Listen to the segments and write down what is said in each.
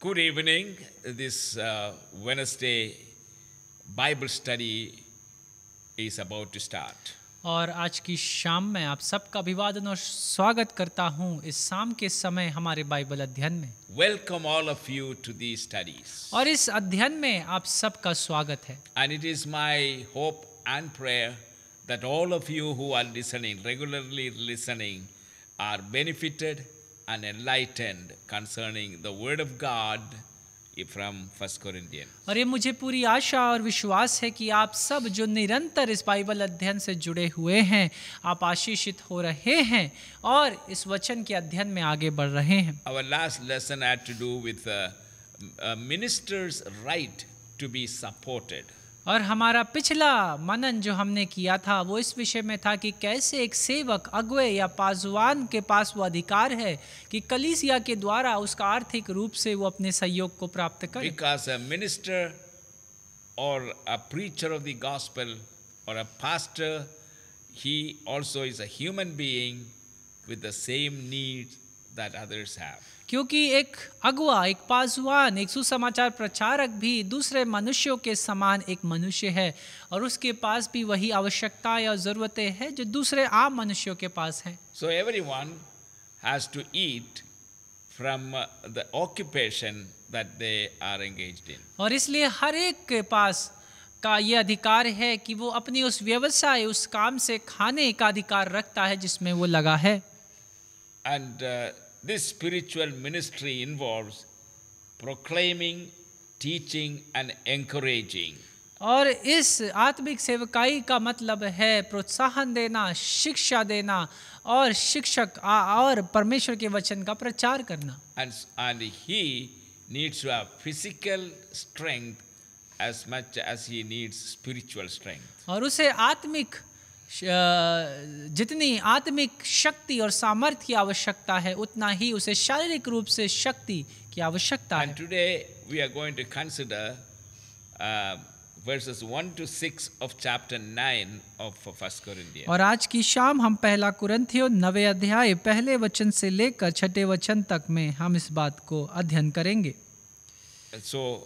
Good evening. This uh, Wednesday Bible study is about to start. और आज की शाम में आप सबका अभिवादन और स्वागत करता हूं इस शाम के समय हमारे बाइबल अध्ययन में welcome all of you to the studies और इस अध्ययन में आप सबका स्वागत है and it is my hope and prayer that all of you who are listening regularly listening are benefited and enlightened concerning the word of God from 1 Corinthians. और ये मुझे पूरी आशा और विश्वास है कि आप सब जो निरंतर इस बाइबल अध्ययन से जुड़े हुए हैं आप आशीषित हो रहे हैं और इस वचन के अध्ययन में आगे बढ़ रहे हैं Our last lesson had to do with uh, a ministers right to be supported. और हमारा पिछला मनन जो हमने किया था वो इस विषय में था कि कैसे एक सेवक अगवे या पासवान के पास वो अधिकार है कि कलीसिया के द्वारा उसका आर्थिक रूप से वो अपने सहयोग को प्राप्त कर because minister or a preacher of the gospel or a pastor he also is a human being with the same need that others have क्योंकि एक अगवा एक पासवान एक सुसमाचार प्रचारक भी दूसरे मनुष्यों के समान एक मनुष्य है और उसके पास भी वही आवश्यकता और ज़रूरतें हैं जो दूसरे आम मनुष्यों के पास हैं so everyone has to eat from the occupation that they are engage in और इसलिए हर एक के पास का ये अधिकार है कि वो अपनी उस व्यवसाय उस काम से खाने का अधिकार रखता है जिसमें वो लगा है and uh, This spiritual ministry involves proclaiming, teaching, and encouraging. और इस आत्मिक सेवकाई का मतलब है प्रोत्साहन देना शिक्षा देना और शिक्षक और परमेश्वर के वचन का प्रचार करना and he needs to physical strength as much as he needs spiritual strength और उसे आत्मिक जितनी आत्मिक शक्ति और सामर्थ्य की आवश्यकता है उतना ही उसे शारीरिक रूप से शक्ति की आवश्यकता है today we are going to consider verses uh, 1 to 6 of chapter 9 of 1 और आज की शाम हम पहला कुरिन्थियों नवे अध्याय पहले वचन से लेकर छठे वचन तक में हम इस बात को अध्ययन करेंगे सो so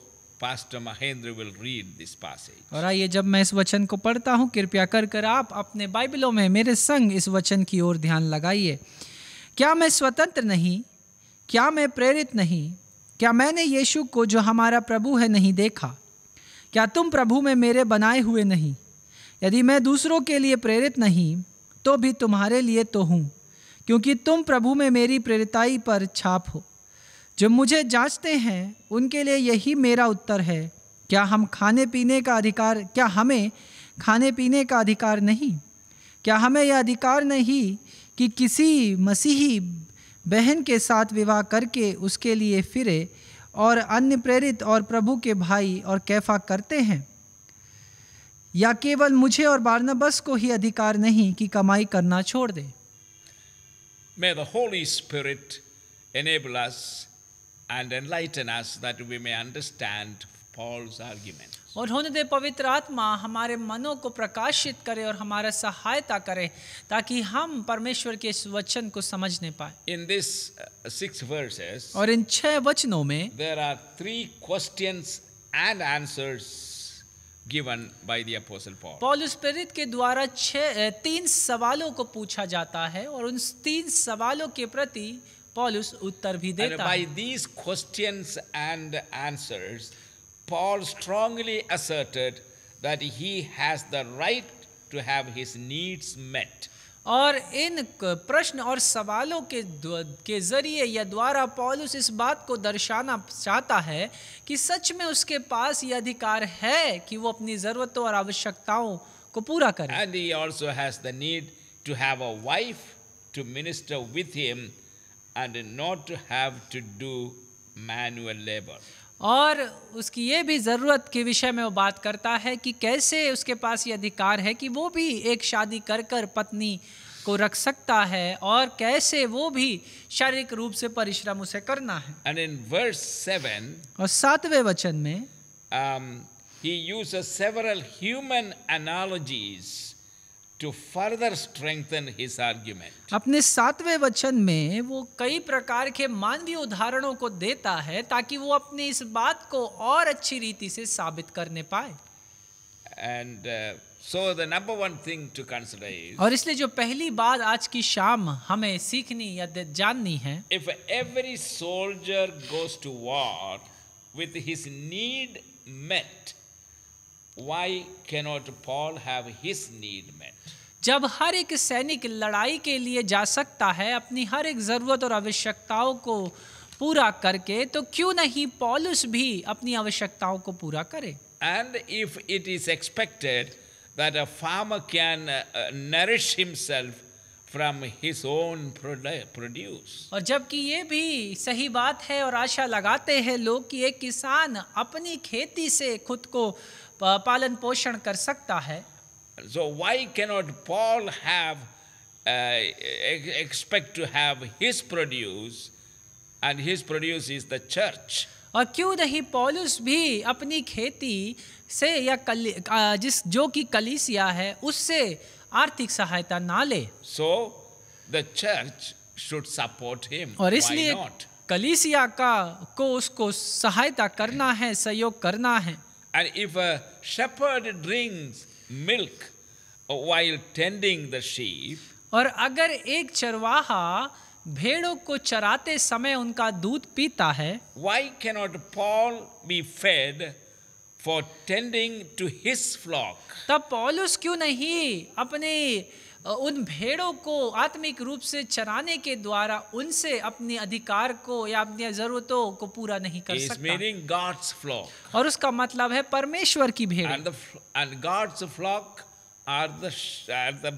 Pastor Mahendra will read this passage. और आइए जब मैं इस वचन को पढ़ता हूँ कृपया कर कर आप अपने बाइबलों में मेरे संग इस वचन की ओर ध्यान लगाइए क्या मैं स्वतंत्र नहीं क्या मैं प्रेरित नहीं क्या मैंने यीशु को जो हमारा प्रभु है नहीं देखा क्या तुम प्रभु में मेरे बनाए हुए नहीं यदि मैं दूसरों के लिए प्रेरित नहीं तो भी तुम्हारे लिए तो हूँ क्योंकि तुम प्रभु में मेरी प्रेरिताई पर छाप हो जो मुझे जांचते हैं उनके लिए यही मेरा उत्तर है क्या हम खाने पीने का अधिकार क्या हमें खाने पीने का अधिकार नहीं क्या हमें यह अधिकार नहीं कि किसी मसीही बहन के साथ विवाह करके उसके लिए फिरे और अन्य प्रेरित और प्रभु के भाई और कैफा करते हैं या केवल मुझे और बारनबस को ही अधिकार नहीं कि कमाई करना छोड़ दे May the Holy Spirit enable us and enlighten us that we may understand Paul's argument. और होने दे पवित्र आत्मा हमारे मनों को प्रकाशित करे और हमारा सहायता करे ताकि हम परमेश्वर के इस वचन को समझने पाए इन दिस सिक्स वर्सेस और इन छह वचनों में there are three question and answer given by the apostle Paul पॉलुस प्रेरित के द्वारा छह तीन सवालों को पूछा जाता है और उन तीन सवालों के प्रति पॉलुस उत्तर भी देता है। By these questions and answers, Paul strongly asserted that he has the right to have his needs met. और इन प्रश्न और सवालों के के जरिए या द्वारा पॉलुस इस बात को दर्शाना चाहता है कि सच में उसके पास ये अधिकार है कि वो अपनी ज़रूरतों और आवश्यकताओं को पूरा करे And he also has the need to have a wife to minister with him. and not have to do manual labor. और उसकी ये भी ज़रूरत के विषय में वो बात करता है कि कैसे उसके पास ये अधिकार है कि वो भी एक शादी कर कर पत्नी को रख सकता है और कैसे वो भी शारीरिक रूप से परिश्रम उसे करना है एंड इन वर्स seven, और सातवें वचन में um, he uses several human analogies to further strengthen his argument अपने सातवें वचन में वो कई प्रकार के मानवीय उदाहरणों को देता है ताकि वो अपने इस बात को और अच्छी रीति से साबित करने पाए and uh, so the number one thing to consider is और इसलिए जो पहली बात आज की शाम हमें सीखनी या जाननी है if every soldier goes to war with his need met why cannot paul have his need met जब हर एक सैनिक लड़ाई के लिए जा सकता है अपनी हर एक ज़रूरत और आवश्यकताओं को पूरा करके तो क्यों नहीं पॉलिस भी अपनी आवश्यकताओं को पूरा करे and if it is expected that a farmer can nourish himself from his own produce और जबकि ये भी सही बात है और आशा लगाते हैं लोग कि एक किसान अपनी खेती से खुद को पालन पोषण कर सकता है So why cannot Paul have uh, expect to have his produce and his produce is the church? और क्यों नहीं पॉलुस भी अपनी खेती से या कली, जिस जो कि कलीसिया है उससे आर्थिक सहायता ना ले so the church should support him और इसलिए कलीसिया का को उसको सहायता करना है सहयोग करना है and if a shepherd drinks milk uh, while tending the sheep और अगर एक चरवाहा भेड़ों को चराते समय उनका दूध पीता है why cannot Paul be fed for tending to his flock तब पॉलुस क्यों नहीं अपने उन भेड़ों को आत्मिक रूप से चराने के द्वारा उनसे अपने अधिकार को या अपनी जरूरतों को पूरा नहीं कर सकता और उसका मतलब है परमेश्वर की भेड़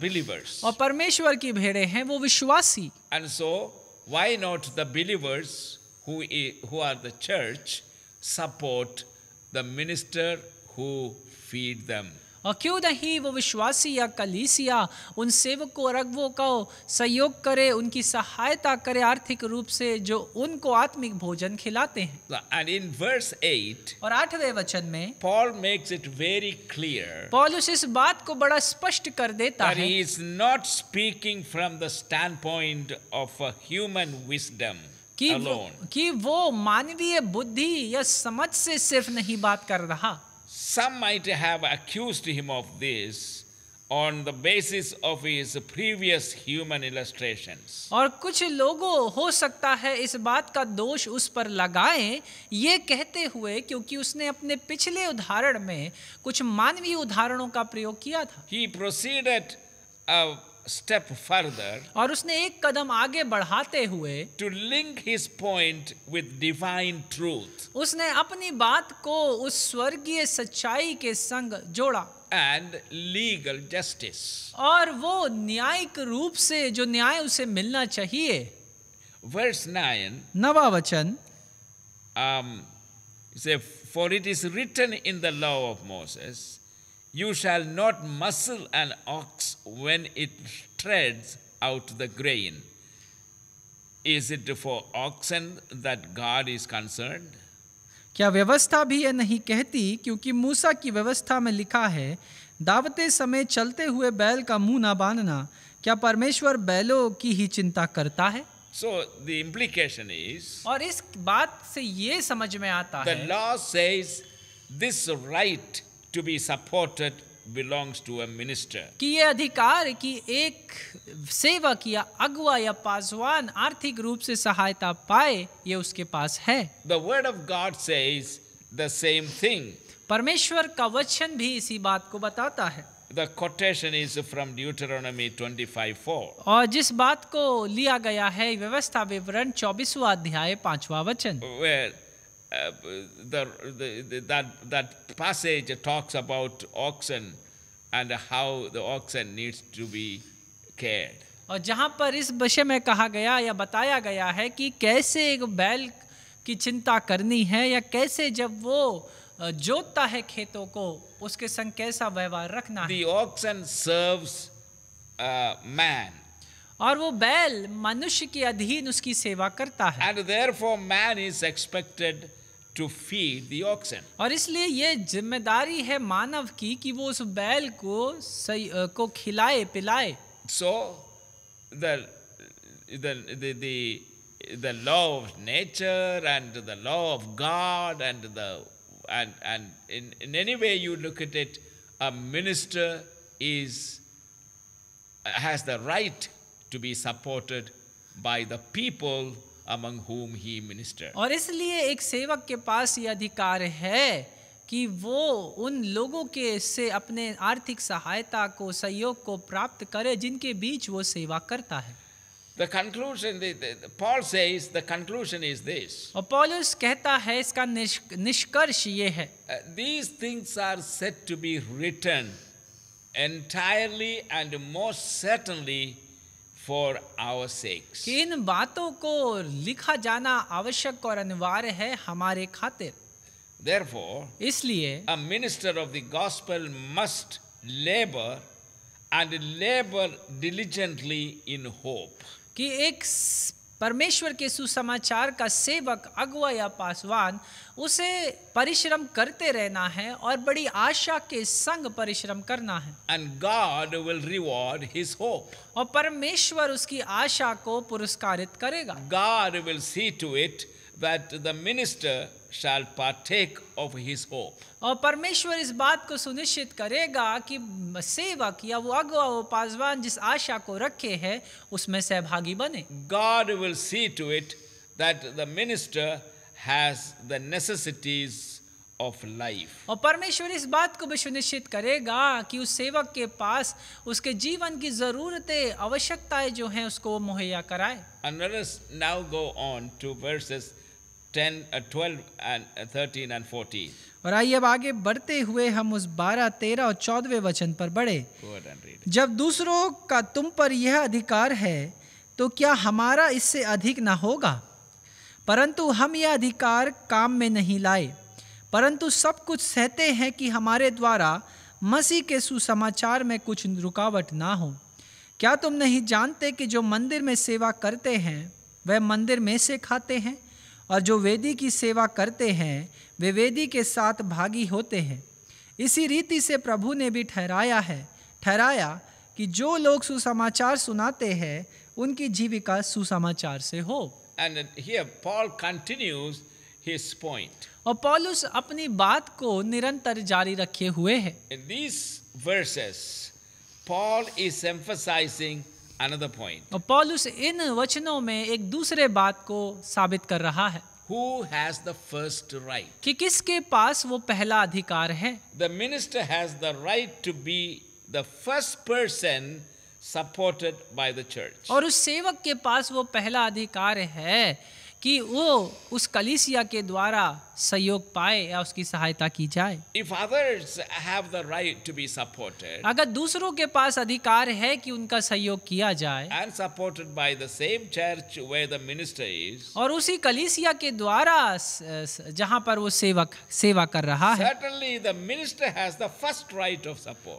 बिलीवर्स और परमेश्वर की भेड़े हैं वो विश्वासी and so why not the believers who are the church support the minister who feed them क्यों नहीं वो विश्वासी या कलीसिया उन सेवकों और अगवों का सहयोग करे उनकी सहायता करे आर्थिक रूप से जो उनको आत्मिक भोजन खिलाते हैं एंड इन वर्स एट और आठवें वचन में Paul makes it very clear पॉलुस इस बात को बड़ा स्पष्ट कर देता है he is not speaking from the stand point of a human wisdom कि वो, कि वो मानवीय बुद्धि या समझ से सिर्फ नहीं बात कर रहा Some might have accused him of this on the basis of his previous human illustrations. और कुछ लोगों हो सकता है इस बात का दोष उस पर लगाएं ये कहते हुए क्योंकि उसने अपने पिछले उदाहरण में कुछ मानवीय उदाहरणों का प्रयोग किया था He proceeded uh, step further aur usne ek kadam aage badhate hue to link his point with divine truth usne apni baat ko us swargiya सच्चाई ke sang joda and legal justice aur wo nyayik roop se jo nyay use milna chahiye verse 9 nava vachan um say for it is written in the law of Moses You shall not muzzle an ox when it treads out the grain. Is it for oxen that God is concerned? क्या व्यवस्था भी यह नहीं कहती क्योंकि मूसा की व्यवस्था में लिखा है दावते समय चलते हुए बैल का मुंह ना बांधना क्या परमेश्वर बैलों की ही चिंता करता है So the implication is और इस बात से ये समझ में आता है the law says this right to be supported belongs to a minister कि ये अधिकार कि एक सेवक या अगुवा या पासवान आर्थिक रूप से सहायता पाए ये उसके पास है the word of god says the same thing परमेश्वर का वचन भी इसी बात को बताता है The quotation is from Deuteronomy 25:4. और जिस बात को लिया गया है व्यवस्था विवरण 24वां अध्याय 5वां वचन Where the, the, that, that passage talks about oxen and how the oxen needs to be cared. और जहाँ पर इस विषय में कहा गया या बताया गया है कि कैसे एक बैल की चिंता करनी है या कैसे जब वो जोतता है खेतों को उसके संग कैसा व्यवहार रखना The oxen serves man. और वो बैल मनुष्य के अधीन उसकी सेवा करता है And therefore man is expected to feed the oxen. और इसलिए ये जिम्मेदारी है मानव की कि वो उस बैल को सही, को खिलाए पिलाए So the the the the the law of nature and the law of God and the and and in, in any way you look at it, a minister is has the right to be supported by the people among whom he ministered. और इसलिए एक सेवक के पास ये अधिकार है कि वो उन लोगों के से अपने आर्थिक सहायता को सहयोग को प्राप्त करे जिनके बीच वो सेवा करता है The conclusion, the, the, the, Paul says, the conclusion is this. और पॉलुस कहता है इसका निष्कर्ष ये है uh, These things are said to be written entirely and most certainly for our sakes. कि इन बातों को लिखा जाना आवश्यक और अनिवार्य है हमारे खातिर. Therefore, इसलिए a minister of the gospel must labor and labor diligently in hope. कि एक परमेश्वर के सुसमाचार का सेवक अगवा या पासवान उसे परिश्रम करते रहना है और बड़ी आशा के संग परिश्रम करना है and God will reward his hope और परमेश्वर उसकी आशा को पुरस्कारित करेगा God will see to it that the minister shall partake of his hope. और परमेश्वर इस बात को सुनिश्चित करेगा कि सेवक या वो अगवा वो पासवान जिस आशा को रखे है उसमें सहभागी बने God will see to it that the minister has the necessities of life. और परमेश्वर इस बात को भी सुनिश्चित करेगा कि उस सेवक के पास उसके जीवन की जरूरतें आवश्यकताएं जो हैं उसको मुहैया कराए And let us now go on to verses 10, uh, 12 and uh, 13 and 14. और आइए अब आगे बढ़ते हुए हम उस 12, 13 और चौदहवें वचन पर बढ़े जब दूसरों का तुम पर यह अधिकार है तो क्या हमारा इससे अधिक ना होगा परंतु हम यह अधिकार काम में नहीं लाए परंतु सब कुछ सहते हैं कि हमारे द्वारा मसीह के सुसमाचार में कुछ रुकावट ना हो क्या तुम नहीं जानते कि जो मंदिर में सेवा करते हैं वह मंदिर में से खाते हैं और जो वेदी की सेवा करते हैं वे वेदी के साथ भागी होते हैं इसी रीति से प्रभु ने भी ठहराया है ठहराया कि जो लोग सुसमाचार सुनाते हैं उनकी जीविका सुसमाचार से हो and Paul continues continues point और पॉलुस अपनी बात को निरंतर जारी रखे हुए है In verses Paul is emphasizing another point पॉलुस इन वचनों में एक दूसरे बात को साबित कर रहा है Who has the first right? कि किसके पास वो पहला अधिकार है The minister has the right to be the first person supported by the church. और उस सेवक के पास वो पहला अधिकार है कि वो उस कलीसिया के द्वारा सहयोग पाए या उसकी सहायता की जाए right अगर दूसरों के पास अधिकार है कि उनका सहयोग किया जाए एंड और उसी कलीसिया के द्वारा जहां पर वो सेवक सेवा कर रहा है सर्टेनली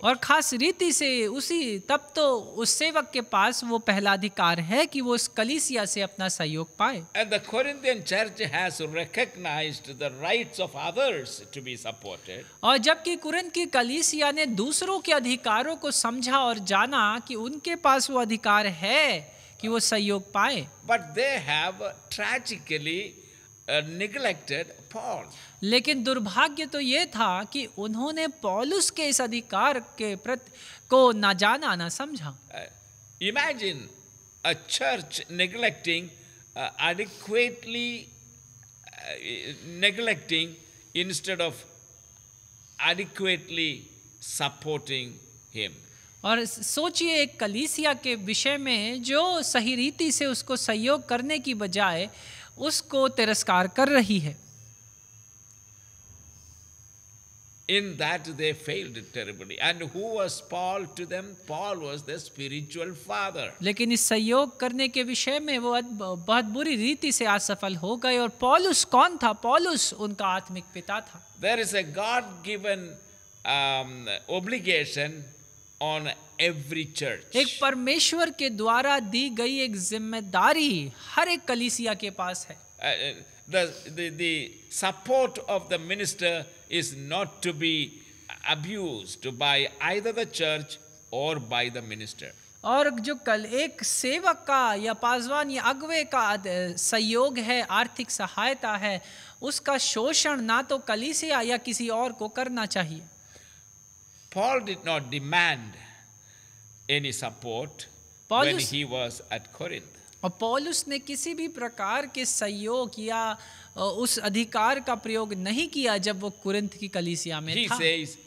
और खास रीति से उसी तब तो उस सेवक के पास वो पहला अधिकार है कि वो उस कलीसिया से अपना सहयोग पाए Corinthian church has recognized the rights of others to be supported. और जबकि कुरिन्थ की कलीसिया ने दूसरों के अधिकारों को समझा और जाना कि उनके पास वो अधिकार है कि वो सहयोग पाए But they have tragically uh, neglected Paul. लेकिन दुर्भाग्य तो ये था कि उन्होंने पॉलुस के इस अधिकार के प्रति को ना जाना ना समझा imagine a church neglecting uh, adequately uh, neglecting instead of adequately supporting him. और सोचिए एक कलीसिया के विषय में जो सही रीति से उसको सहयोग करने की बजाय उसको तिरस्कार कर रही है In that they failed terribly. And who was Paul to them? Paul was the spiritual father. लेकिन इस सहयोग करने के विषय में वो बहुत बुरी रीति से असफल हो गए और पॉलुस कौन था पॉलुस उनका आत्मिक पिता था There is a God given um, obligation on every church. एक परमेश्वर के द्वारा दी गई एक जिम्मेदारी हर एक कलीसिया के पास है uh, the, the, the support of the minister is not to be abused by either the church or by the minister. और जो कल एक सेवक का या पासवान या अगवे का सहयोग है आर्थिक सहायता है उसका शोषण ना तो कलीसिया या किसी और को करना चाहिए Paul did not demand any support Paulus, when he was at Corinth. और पॉलुस ने किसी भी प्रकार के सहयोग या उस अधिकार का प्रयोग नहीं किया जब वो कुरिंथ की कलीसिया में he था says,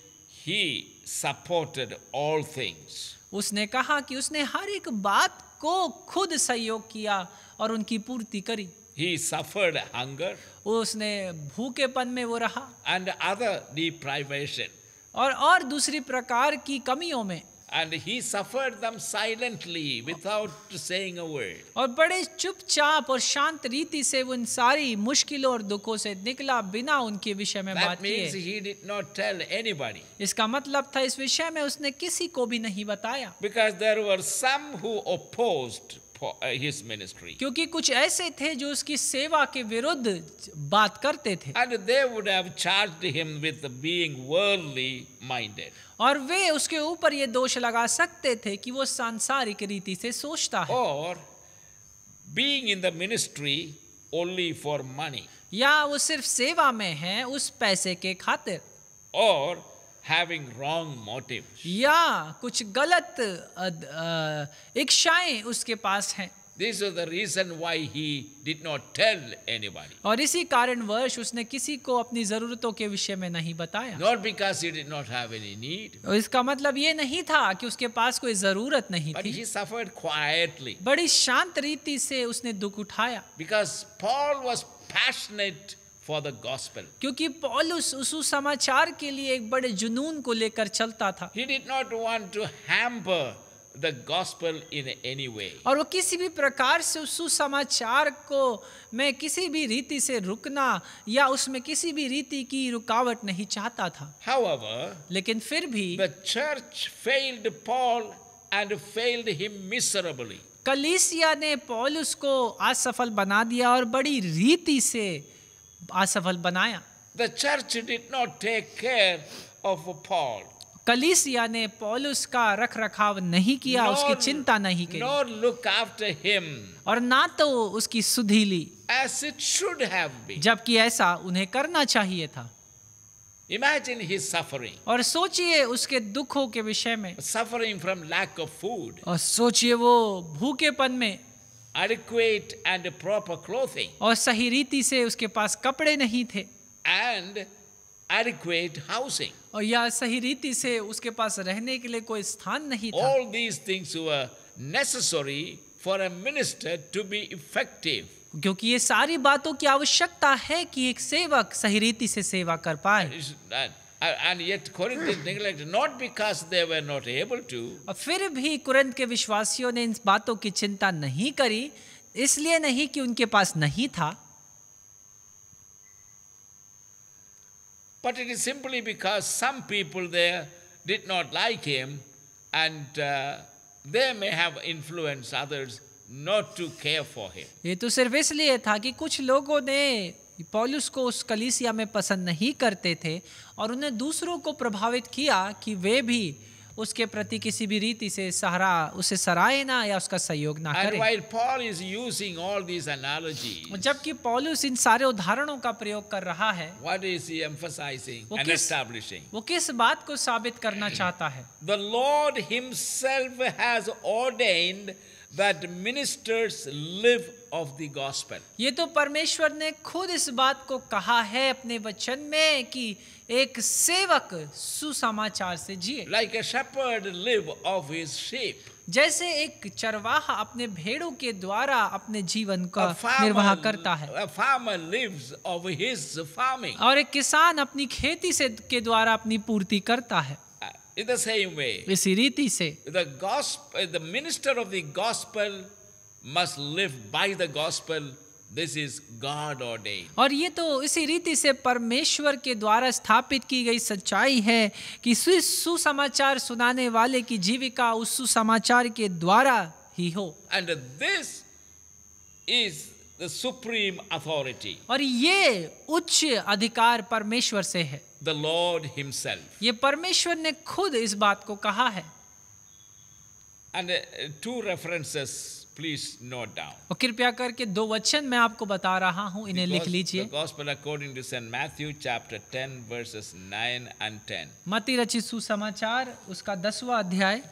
he supported all things. उसने कहा कि उसने हर एक बात को खुद सहयोग किया और उनकी पूर्ति करी He suffered hunger. उसने भूखेपन में वो रहा And other deprivation. और और दूसरी प्रकार की कमियों में And he suffered them silently without saying a word. और बड़े चुपचाप और शांत रीति से उन सारी मुश्किलों और दुखों से निकला बिना उनके विषय में बात किए. he did not tell anybody. इसका मतलब था इस विषय में उसने किसी को भी नहीं बताया. Because there were some who opposed his ministry. क्योंकि कुछ ऐसे थे जो उसकी सेवा के विरुद्ध बात करते थे And they would have charged him with being worldly minded. और वे उसके ऊपर ये दोष लगा सकते थे कि वो सांसारिक रीति से सोचता है Or being in the ministry only for money. या वो सिर्फ सेवा में है उस पैसे के खातिर Or having wrong motives या कुछ गलत इच्छाएं उसके पास हैं This is the reason why he did not tell anybody. और इसी कारणवश उसने किसी को अपनी जरूरतों के विषय में नहीं बताया Not because he did not have any need. और इसका मतलब ये नहीं था कि उसके पास कोई जरूरत नहीं But थी he suffered quietly. बड़ी शांत रीति से उसने दुख उठाया Because Paul was passionate for the gospel क्योंकि पॉलुस उस समाचार के लिए एक बड़े जुनून को लेकर चलता था he did not want to hamper the gospel in any way और वो किसी भी प्रकार से उस समाचार को मैं किसी भी रीति से रुकना या उसमें किसी भी रीति की रुकावट नहीं चाहता था However, लेकिन फिर भी the church failed Paul and failed him miserably कलीसिया ने पॉलुस को असफल बना दिया और बड़ी रीति से असफल बनाया the church did not take care of Paul कलीसिया ने पॉलुस का रख रखाव नहीं किया nor, उसकी चिंता नहीं की नॉर लुक आफ्टर हिम और ना तो उसकी सुधी ली एस इट शुड है जबकि ऐसा उन्हें करना चाहिए था Imagine his suffering. और सोचिए उसके दुखों के विषय में suffering from lack of food और सोचिए वो भूखेपन में adequate and proper clothing और सही रीति से उसके पास कपड़े नहीं थे and adequate housing और या सही रीति से उसके पास रहने के लिए कोई स्थान नहीं था all these things were necessary for a minister to be effective क्योंकि ये सारी बातों की आवश्यकता है कि एक सेवक सही रीति से सेवा कर पाए and yet Corinthians neglected not because they were not able to और फिर भी कुरिन्थ के विश्वासियों ने इन बातों की चिंता नहीं करी इसलिए नहीं कि उनके पास नहीं था but it is simply because some people there did not like him and uh, they may have influenced others not to care for him ये तो सिर्फ इसलिए था कि कुछ लोगों ने पॉलुस को उस कलीसिया में पसंद नहीं करते थे और उन्हें दूसरों को प्रभावित किया कि वे भी उसके प्रति किसी भी रीति से सहरा उसे सराए ना या उसका सहयोग ना करें जबकि पॉलुस इन सारे उदाहरणों का प्रयोग कर रहा है What is he emphasizing वो and किस, establishing? वो किस बात को साबित करना चाहता है the Lord himself has ordained that ministers live of the gospel. ye to parmeshwar ne khud is baat ko kaha hai apne vachan mein ki ek sevak su samachar se jiye Like a shepherd live of his sheep. जैसे एक चरवाहा अपने भेड़ों के द्वारा अपने जीवन का निर्वाह करता है और एक किसान अपनी खेती से के द्वारा अपनी पूर्ति करता है In the same way, इसी रीति से the gospel, the minister of the gospel must live by the gospel. This is God ordained. और ये तो इसी रीति से परमेश्वर के द्वारा स्थापित की गई सच्चाई है कि सुसमाचार सुनाने वाले की जीविका उस सुसमाचार के द्वारा ही हो And this is the supreme authority और ये उच्च अधिकार परमेश्वर से है the lord himself ये परमेश्वर ने खुद इस बात को कहा है and two references please note down और कृपया करके दो वचन मैं आपको बता रहा हूं इन्हें लिख लीजिए the gospel according to saint matthew chapter 10 verses 9 and 10 मत्ती रचित सुसमाचार उसका 10वां अध्याय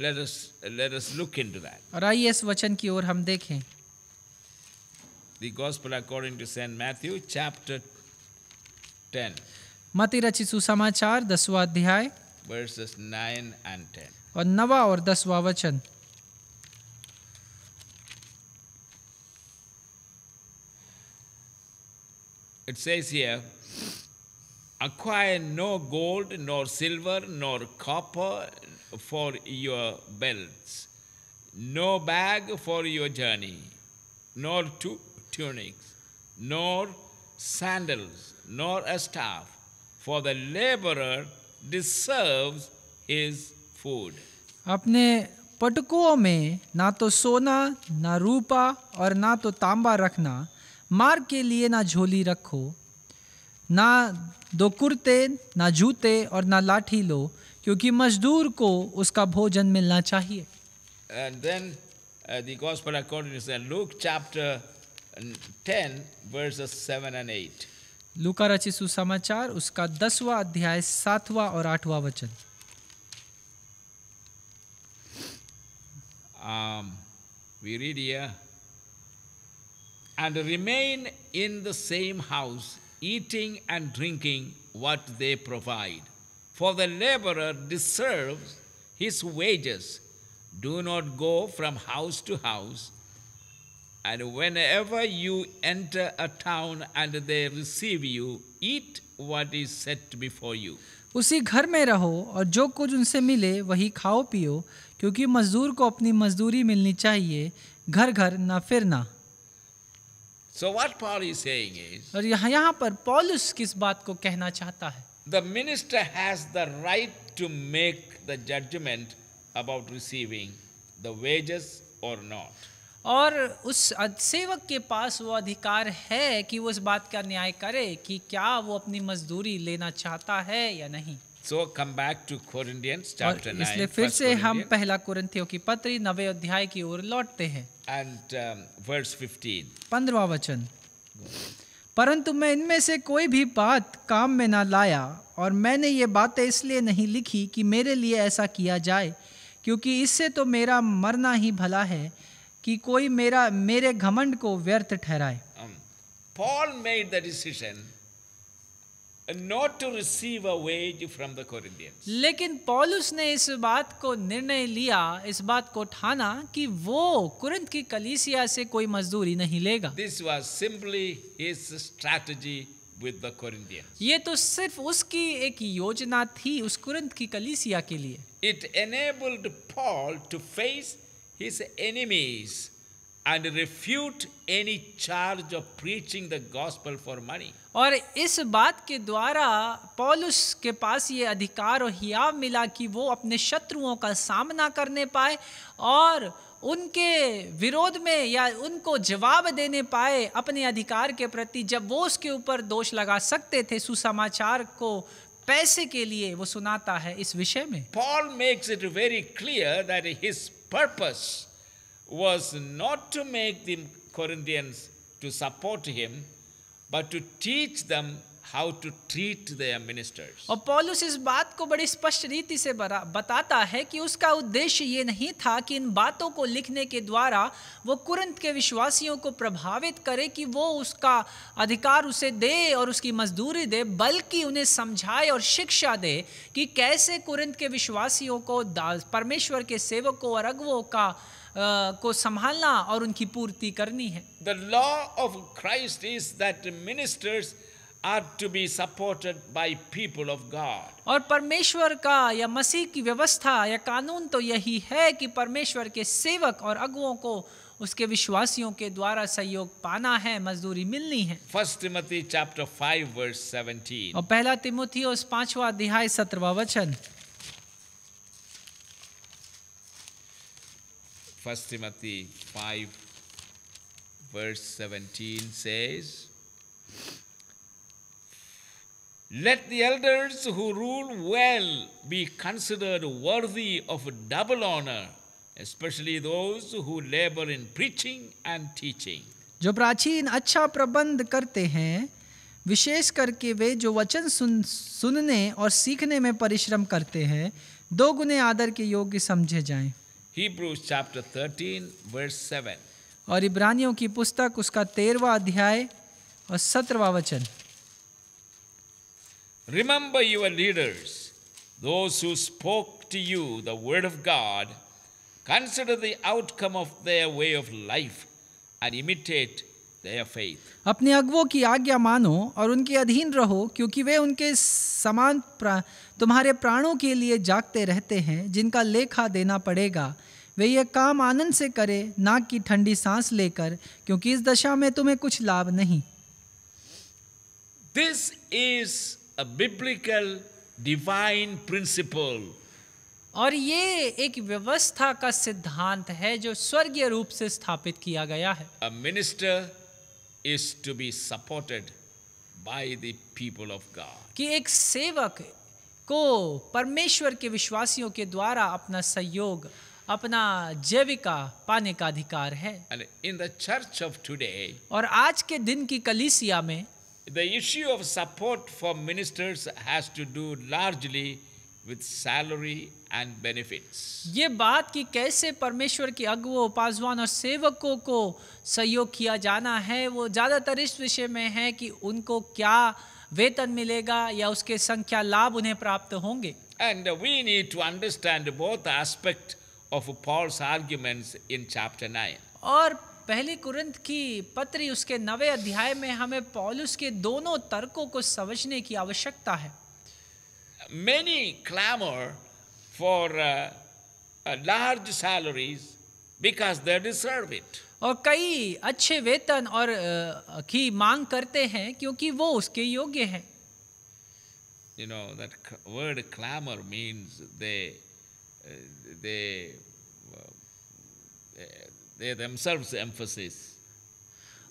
let us let us look into that और आइए इस वचन की ओर हम देखें The Gospel according to St. Matthew, chapter 10. मती रचित सुसमाचार दसवा अध्याय verses 9 and 10. और नवा और दसवा वचन It says here, acquire no gold, nor silver, nor copper for your belts, no bag for your journey, nor two tunics, nor sandals, nor a staff, for the laborer deserves his food. अपने पटकों में ना तो सोना ना रूपा और ना तो तांबा रखना मार्ग के लिए ना झोली रखो ना दो कुर्ते ना जूते और ना लाठी लो क्योंकि मजदूर को उसका भोजन मिलना चाहिए and then the gospel according to Luke chapter 10 verses 7 and 8. लूका रचित सुसमाचार उसका दसवां अध्याय सातवां और आठवां वचन um, we read here and remain in the same house eating and drinking what they provide for the laborer deserves his wages do not go from house to house And whenever you enter a town and they receive you, eat what is set before you. उसी घर में रहो और जो कुछ उनसे मिले वही खाओ पियो क्योंकि मजदूर को अपनी मजदूरी मिलनी चाहिए घर घर ना फिर ना so what Paul is saying is और यहाँ यहाँ पर पॉलिस किस बात को कहना चाहता है the minister has the right to make the judgement about receiving the wages or not और उस सेवक के पास वो अधिकार है कि वो इस बात का न्याय करे कि क्या वो अपनी मजदूरी लेना चाहता है या नहीं So come back to Corinthians chapter 9. इसलिए फिर से हम पहला कुरिंथियों की पत्री नवे अध्याय की ओर लौटते हैं And um, verse 15. 15वां वचन परंतु मैं इनमें से कोई भी बात काम में ना लाया और मैंने ये बातें इसलिए नहीं लिखी कि मेरे लिए ऐसा किया जाए क्योंकि इससे तो मेरा मरना ही भला है कि कोई मेरा मेरे घमंड को व्यर्थ ठहराए Paul made the decision not to receive a wage from the Corinthians. लेकिन पॉलुस ने इस बात को निर्णय लिया इस बात को ठाना कि वो कुरिन्थ की कलीसिया से कोई मजदूरी नहीं लेगा This was simply his strategy with the Corinthians. ये तो सिर्फ उसकी एक योजना थी उस कुरिन्थ की कलीसिया के लिए. It enabled Paul to face his enemies and refute any charge of preaching the gospel for money. और इस बात के द्वारा पॉलुस के पास ये अधिकार और हियाव मिला कि वो अपने शत्रुओं का सामना करने पाए और उनके विरोध में या उनको जवाब देने पाए अपने अधिकार के प्रति जब वो उसके ऊपर दोष लगा सकते थे सुसमाचार को पैसे के लिए वो सुनाता है इस विषय में was not to make the Corinthians to support him, but to teach them how to treat their ministers. और पॉलुस इस बात को बड़ी स्पष्ट रीति से बताता है कि उसका उद्देश्य ये नहीं था कि इन बातों को लिखने के द्वारा वो कुरंत के विश्वासियों को प्रभावित करे कि वो उसका अधिकार उसे दे और उसकी मजदूरी दे बल्कि उन्हें समझाए और शिक्षा दे कि कैसे कुरंत के विश्वासियों को परमेश्वर के सेवकों और अगवों का Uh, को संभालना और उनकी पूर्ति करनी है the law of Christ is that ministers are to be supported by people of God. और परमेश्वर का या मसीह की व्यवस्था या कानून तो यही है कि परमेश्वर के सेवक और अगुओं को उसके विश्वासियों के द्वारा सहयोग पाना है मजदूरी मिलनी है फर्स्ट तिमोथी चैप्टर 5 वर्स 17 और पहला तिमोथी उस पांचवा अध्याय सत्रवा वचन first Timothy 5 verse 17 says Let the elders who rule well be considered worthy of double honor, especially those who labor in preaching and teaching. जो प्राचीन अच्छा प्रबंध करते हैं विशेष करके वे जो वचन सुन सुनने और सीखने में परिश्रम करते हैं दो गुने आदर के योग्य समझे जाएं। Hebrews chapter 13 verse 7 और इब्रानियों की पुस्तक उसका तेरवा अध्याय और सत्रवा वचन Remember your leaders, those who spoke to you the word of God. Consider the outcome of their way of life and imitate their faith. अपने अगुओं की आज्ञा मानो और उनके अधीन रहो क्योंकि वे उनके समान प्रा, तुम्हारे प्राणों के लिए जागते रहते हैं जिनका लेखा देना पड़ेगा वे ये काम आनंद से करें ना कि ठंडी सांस लेकर क्योंकि इस दशा में तुम्हें कुछ लाभ नहीं this is a biblical divine principle. और ये एक व्यवस्था का सिद्धांत है जो स्वर्गीय रूप से स्थापित किया गया है a minister is to be supported by the people of God कि एक सेवक को परमेश्वर के विश्वासियों के द्वारा अपना सहयोग अपना जीविका पाने का अधिकार है in the church of today और आज के दिन की कलीसिया में The issue of support for ministers has to do largely with salary and benefits. ये बात कि कैसे परमेश्वर के अगवों, पासवान और सेवकों को सहयोग किया जाना है वो ज़्यादातर इस विषय में है कि उनको क्या वेतन मिलेगा या उसके संख्या लाभ उन्हें प्राप्त होंगे And we need to understand both aspect of Paul's arguments in chapter 9. और पहली कुरंत की पत्री उसके नवे अध्याय में हमें पॉलुस के दोनों तर्कों को समझने की आवश्यकता है many clamour for large salaries because they deserve it और कई अच्छे वेतन और uh, की मांग करते हैं क्योंकि वो उसके योग्य है you know that word clamour means they they themselves emphasize.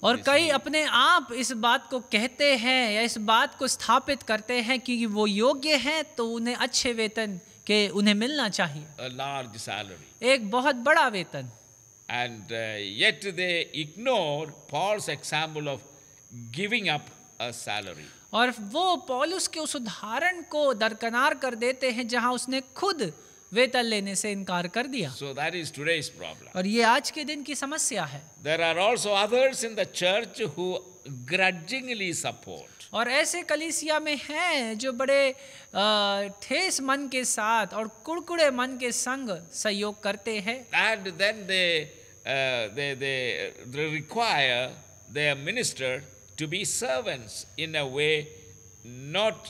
और कई अपने आप इस बात को कहते हैं या इस बात को स्थापित करते हैं कि वो योग्य हैं तो उन्हें अच्छे वेतन के उन्हें मिलना चाहिए A large salary. एक बहुत बड़ा वेतन and yet they ignore ignore example of giving up a salary और वो पॉलुस के उस उदाहरण को दरकनार कर देते हैं जहां उसने खुद वे तल लेने से इनकार कर दिया so that is today's problem और ये आज के दिन की समस्या है There are also others in the church who grudgingly support और ऐसे कलीसिया में हैं जो बड़े ठेस मन के साथ और कुड़कुड़े मन के संग सहयोग करते हैं and then they they they require their minister to be servants in a way not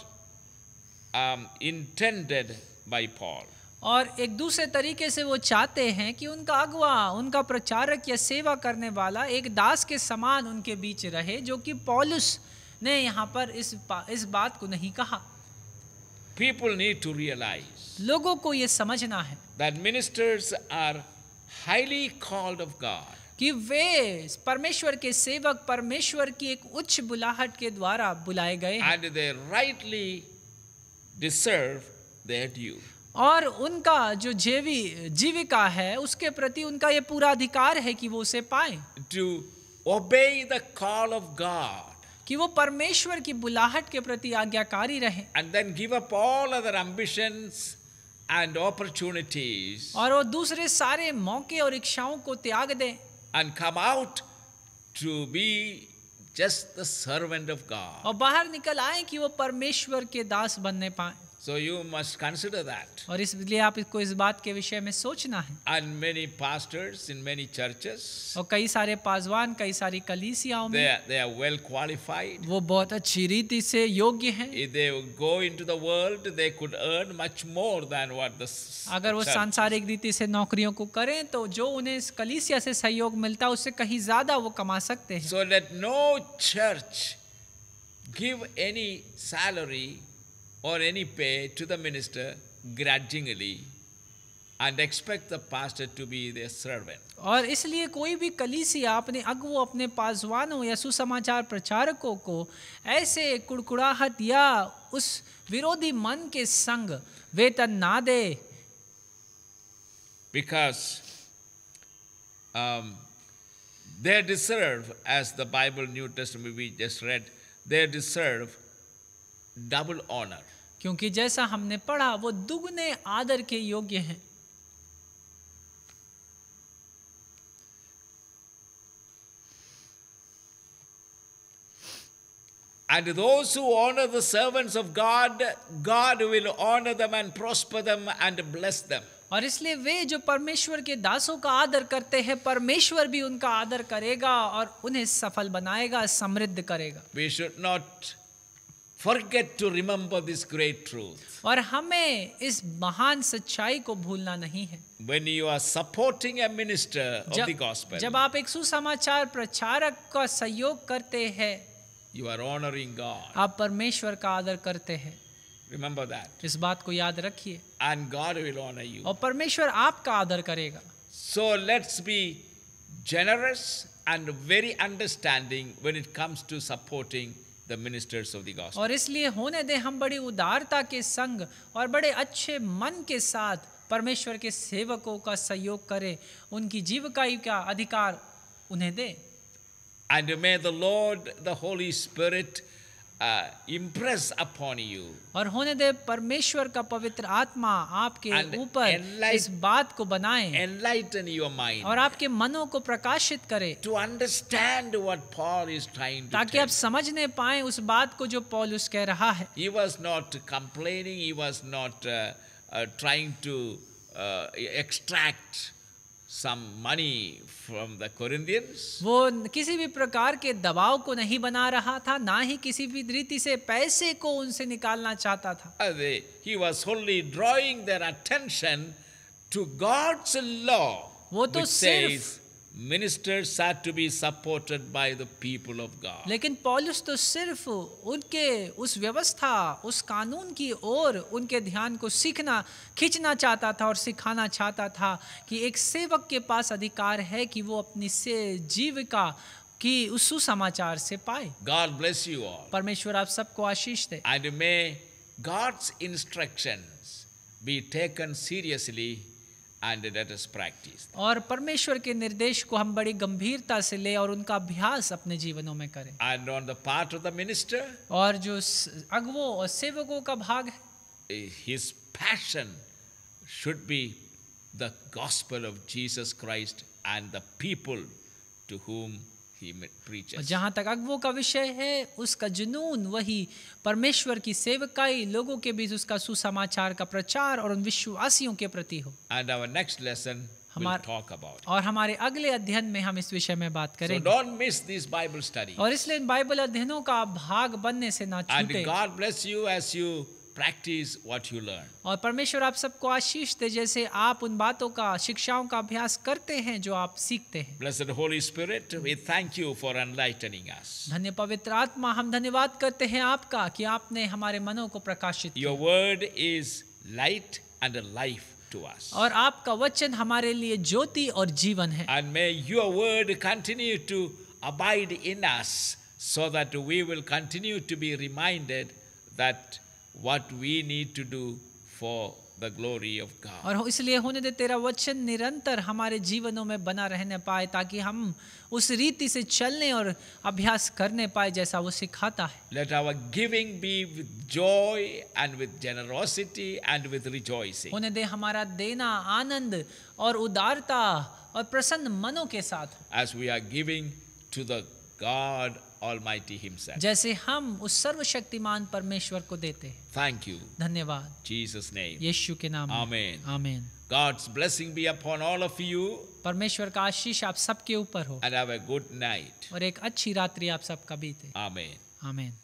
intended by Paul और एक दूसरे तरीके से वो चाहते हैं कि उनका अगवा उनका प्रचारक या सेवा करने वाला एक दास के समान उनके बीच रहे जो कि पॉलुस ने यहाँ पर इस इस बात को नहीं कहा पीपल नीड टू रियलाइज लोगों को ये समझना है that ministers are highly called of God कि वे परमेश्वर के सेवक परमेश्वर की एक उच्च बुलाहट के द्वारा बुलाए गए and they rightly deserve their due और उनका जो जेवी जीविका है उसके प्रति उनका ये पूरा अधिकार है कि वो उसे पाए to obey the call of God कि वो परमेश्वर की बुलाहट के प्रति आज्ञाकारी रहे and then give up all other ambitions and opportunities और वो दूसरे सारे मौके और इच्छाओं को त्याग दें and come out to be just the servant of God और बाहर निकल आए कि वो परमेश्वर के दास बनने पाए So you must consider that. और इसलिए आप इसको इस बात के विषय में सोचना है And many pastors in many churches. और कई सारे पासवान कई सारी कलीसियाओं में. They are, they are well qualified. वो बहुत अच्छी रीति से योग्य हैं. If they go into the world, they could earn much more than what the. अगर वो सांसारिक रीति से नौकरियों को करें तो जो उन्हें इस कलीसिया से सहयोग मिलता है उससे कहीं ज्यादा वो कमा सकते हैं. So let no church give any salary or any pay to the minister grudgingly and expect the pastor to be their servant. और इसलिए कोई भी कलीसिया अपने अगुओं अपने पासवानों या सुसमाचार pracharako ko aise kudkudahat ya us virodhi man ke sang vetan na de Because um, they deserve, as the Bible New Testament we just read, they deserve double honour क्योंकि जैसा हमने पढ़ा वो दुगने आदर के योग्य हैं And those who honor the servants of God, God will honor them and prosper them and bless them. और इसलिए वे जो परमेश्वर के दासों का आदर करते हैं परमेश्वर भी उनका आदर करेगा और उन्हें सफल बनाएगा समृद्ध करेगा We should not forget to remember this great truth aur hame is mahan सच्चाई ko bhulna nahi hai when you are supporting a minister of the gospel jab aap ek susamachar pracharak ka sahyog karte hain you are honoring god aap parmeshwar ka aadar karte hain remember that is baat ko yaad rakhiye and god will honor you aur parmeshwar aapka aadar karega so let's be generous and very understanding when it comes to supporting the ministers of the gospel और इसलिए होने दें हम बड़ी उदारता के संग और बड़े अच्छे मन के साथ परमेश्वर के सेवकों का सहयोग करें उनकी जीविका का अधिकार उन्हें दें and may the Lord the Holy Spirit impress upon you और होने दे परमेश्वर का पवित्र आत्मा आपके ऊपर इस बात को बनाए एनलाइटन योर माइंड और आपके मनो को प्रकाशित करे to understand what Paul is trying ताकि आप समझ नहीं पाए उस बात को जो पॉल उस कह रहा है he was not complaining he was not trying to extract some money from the Corinthians. वो किसी भी प्रकार के दबाव को नहीं बना रहा था ना ही किसी भी रीति से पैसे को उनसे निकालना चाहता था he was only drawing their attention to God's law. वो तो सिर्फ ministers had to be supported by the people of God. लेकिन पौलुस तो सिर्फ उनके उस व्यवस्था उस कानून की ओर उनके ध्यान को सीखना खींचना चाहता था और सिखाना चाहता था कि एक सेवक के पास अधिकार है कि वो अपनी से जीविका की उस सुसमाचार से पाए God bless you all. परमेश्वर आप सबको आशीष दे And may God's instructions be taken seriously and let us practice. them. और परमेश्वर के निर्देश को हम बड़ी गंभीरता से ले और उनका अभ्यास अपने जीवनों में करें. And on the part of the minister. और जो अगवों और सेवकों का भाग है. His passion should be the gospel of Jesus Christ and the people to whom he जहाँ तक अगवो का विषय है उसका जुनून वही परमेश्वर की सेवकाई लोगों के बीच उसका सुसमाचार का प्रचार और उन विश्वासियों के प्रति हो And our और हमारे अगले अध्ययन में हम इस विषय में बात करेंगे so miss this Bible study और इसलिए इन बाइबल अध्ययनों का भाग बनने से ना छूटे practice what you learn. और परमेश्वर आप सबको aashish de jaise aap un baaton ka shikshaon ka abhyas karte hain jo aap seekhte hain Blessed Holy Spirit, we thank you for enlightening us. धन्य पवित्र आत्मा हम धन्यवाद करते हैं आपका कि आपने हमारे मनों को प्रकाशित Your word is light and a life. और आपका वचन हमारे लिए ज्योति और जीवन है and may your word continue to abide in us so that we will continue to be reminded that what we need to do for the glory of God. और इसलिए होने दे तेरा वचन निरंतर हमारे जीवनों में बना रहने पाए ताकि हम उस रीति से चलने और अभ्यास करने पाए जैसा वो सिखाता है Let our giving be with joy and with generosity and with rejoicing. होने दे हमारा देना आनंद और उदारता और प्रसन्न मनों के साथ As we are giving to the God Almighty Himself. जैसे हम उस सर्वशक्तिमान परमेश्वर को देते हैं. Thank you. धन्यवाद. Jesus name. यीशु के नाम. Amen. Amen. God's blessing be upon all of you. परमेश्वर का आशीष आप सबके ऊपर हो. And have a good night. और एक अच्छी रात्रि आप सबका बीते. Amen. Amen.